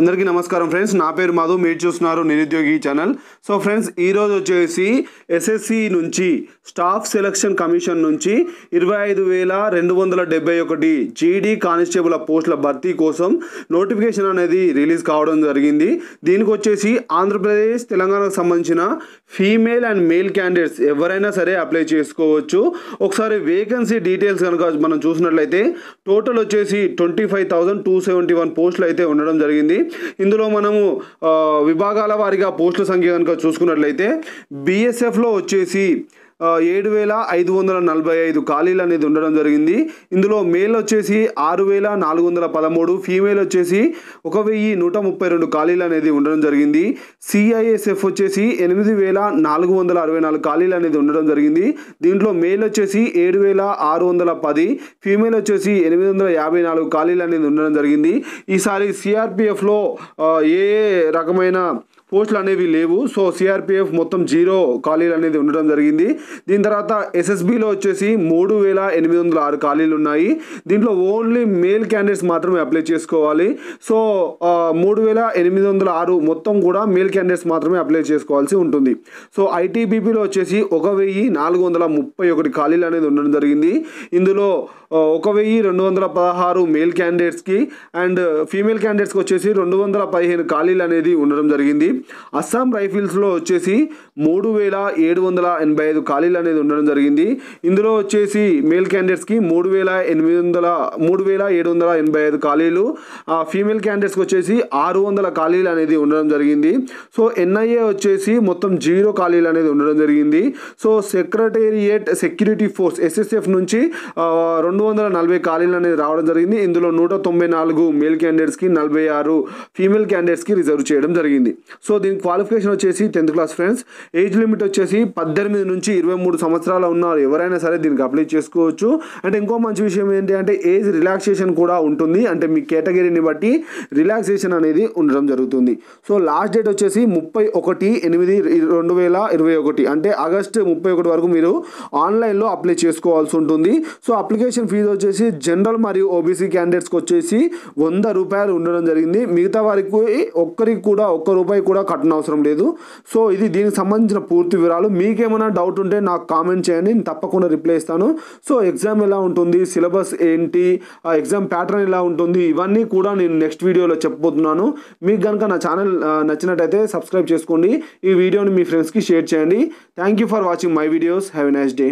అందరికీ నమస్కారం ఫ్రెండ్స్ నా పేరు మాధు మీరు చూస్తున్నారు నిరుద్యోగి ఛానల్ సో ఫ్రెండ్స్ ఈరోజు వచ్చేసి ఎస్ఎస్సి నుంచి స్టాఫ్ సెలక్షన్ కమిషన్ నుంచి ఇరవై ఐదు వేల రెండు వందల ఒకటి జీడీ కానిస్టేబుల్ పోస్టుల భర్తీ కోసం నోటిఫికేషన్ అనేది రిలీజ్ కావడం జరిగింది దీనికి వచ్చేసి ఆంధ్రప్రదేశ్ తెలంగాణకు సంబంధించిన ఫీమేల్ అండ్ మేల్ క్యాండిడేట్స్ ఎవరైనా సరే అప్లై చేసుకోవచ్చు ఒకసారి వేకెన్సీ డీటెయిల్స్ కనుక మనం చూసినట్లయితే టోటల్ వచ్చేసి twenty five thousand two seventy one పోస్టులు అయితే ఉండడం జరిగింది ఇందులో మనము విభాగాల వారిగా పోస్టుల సంఖ్య కనుక చూసుకున్నట్లయితే బీఎస్ఎఫ్లో వచ్చేసి ఏడు వేల ఐదు వందల నలభై ఐదు ఖాళీలు అనేది ఉండడం జరిగింది ఇందులో మేల్ వచ్చేసి ఆరు వేల నాలుగు వందల పదమూడు ఫీమేల్ వచ్చేసి ఒక వెయ్యి నూట ముప్పై రెండు ఖాళీలు అనేది ఉండడం జరిగింది సిఐఎస్ఎఫ్ వచ్చేసి ఎనిమిది వేల నాలుగు వందల అరవై నాలుగు ఖాళీలు అనేది ఉండడం జరిగింది దీంట్లో మేల్ వచ్చేసి ఏడు వేల ఆరు వందల పది ఫీమేల్ వచ్చేసి ఎనిమిది వందల యాభై నాలుగు ఖాళీలు అనేది ఉండడం జరిగింది ఈసారి సిఆర్పిఎఫ్లో ఏ రకమైన పోస్టులు అనేవి లేవు సో సిఆర్పిఎఫ్ మొత్తం జీరో ఖాళీలు అనేది ఉండడం జరిగింది దీని తర్వాత ఎస్ఎస్బిలో వచ్చేసి మూడు వేల ఎనిమిది వందల ఆరు ఖాళీలు ఉన్నాయి దీంట్లో ఓన్లీ మేల్ క్యాండిడేట్స్ మాత్రమే అప్లై చేసుకోవాలి సో మూడు వేల ఎనిమిది వందల ఆరు మొత్తం కూడా మేల్ క్యాండిడేట్స్ మాత్రమే అప్లై చేసుకోవాల్సి ఉంటుంది సో ఐటీబీపీలో వచ్చేసి ఒక వెయ్యి నాలుగు వందల ముప్పై ఒకటి ఖాళీలు అనేది ఉండడం జరిగింది ఇందులో ఒక వెయ్యి రెండు వందల పదహారు మేల్ క్యాండిడేట్స్కి అండ్ ఫీమేల్ క్యాండిడేట్స్కి వచ్చేసి రెండు వందల పదిహేను ఖాళీలు అనేది ఉండడం జరిగింది అస్సాం రైఫిల్స్లో వచ్చేసి మూడు వేల ఏడు వందల ఎనభై ఐదు ఖాళీలు అనేది ఉండడం జరిగింది ఇందులో వచ్చేసి మేల్ క్యాండిడేట్స్కి మూడు వేల ఎనిమిది వందల మూడు వేల ఏడు వందల ఎనభై ఐదు ఖాళీలు ఫీమేల్ క్యాండిడేట్స్కి వచ్చేసి ఆరు వందల ఖాళీలు అనేది ఉండడం జరిగింది సో ఎన్ఐఏ వచ్చేసి మొత్తం జీరో ఖాళీలు అనేది ఉండడం జరిగింది so secretariat security force SSF నుంచి రెండు వందల నలభై ఖాళీలు అనేది రావడం జరిగింది ఇందులో నూట తొంభై నాలుగు మేల్ క్యాండిడేట్స్కి నలభై ఆరు ఫీమేల్ క్యాండిడేట్స్కి రిజర్వ్ చేయడం జరిగింది సో సో దీని క్వాలిఫికేషన్ వచ్చేసి tenth class friends age limit వచ్చేసి పద్దెనిమిది నుంచి ఇరవై మూడు సంవత్సరాలు ఉన్నారు ఎవరైనా సరే దీనికి అప్లై చేసుకోవచ్చు అంటే ఇంకో మంచి విషయం ఏంటి అంటే ఏజ్ రిలాక్సేషన్ కూడా ఉంటుంది అంటే మీ కేటగిరీని బట్టి రిలాక్సేషన్ అనేది ఉండడం జరుగుతుంది సో లాస్ట్ డేట్ వచ్చేసి ముప్పై ఒకటి ఎనిమిది రెండు వేల ఇరవై ఒకటి అంటే ఆగస్ట్ ముప్పై ఒకటి వరకు మీరు ఆన్లైన్లో అప్లై చేసుకోవాల్సి ఉంటుంది సో అప్లికేషన్ ఫీజు వచ్చేసి జనరల్ మరియు ఓబీసీ క్యాండిడేట్స్కి వచ్చేసి వంద రూపాయలు ఉండడం జరిగింది మిగతా వారికి ఒక్కరికి కూడా ఒక్క రూపాయి కూడా కూడా కట్టనవసరం లేదు సో ఇది దీనికి సంబంధించిన పూర్తి వివరాలు మీకేమైనా డౌట్ ఉంటే నాకు కామెంట్ చేయండి నేను తప్పకుండా రిప్లై ఇస్తాను సో ఎగ్జామ్ ఎలా ఉంటుంది సిలబస్ ఏంటి ఎగ్జామ్ ప్యాటర్న్ ఎలా ఉంటుంది ఇవన్నీ కూడా నేను నెక్స్ట్ వీడియోలో చెప్పబోతున్నాను మీకు కనుక నా ఛానల్ నచ్చినట్టయితే సబ్స్క్రైబ్ చేసుకోండి ఈ వీడియోని మీ ఫ్రెండ్స్కి షేర్ చేయండి thank you for watching my videos have a nice day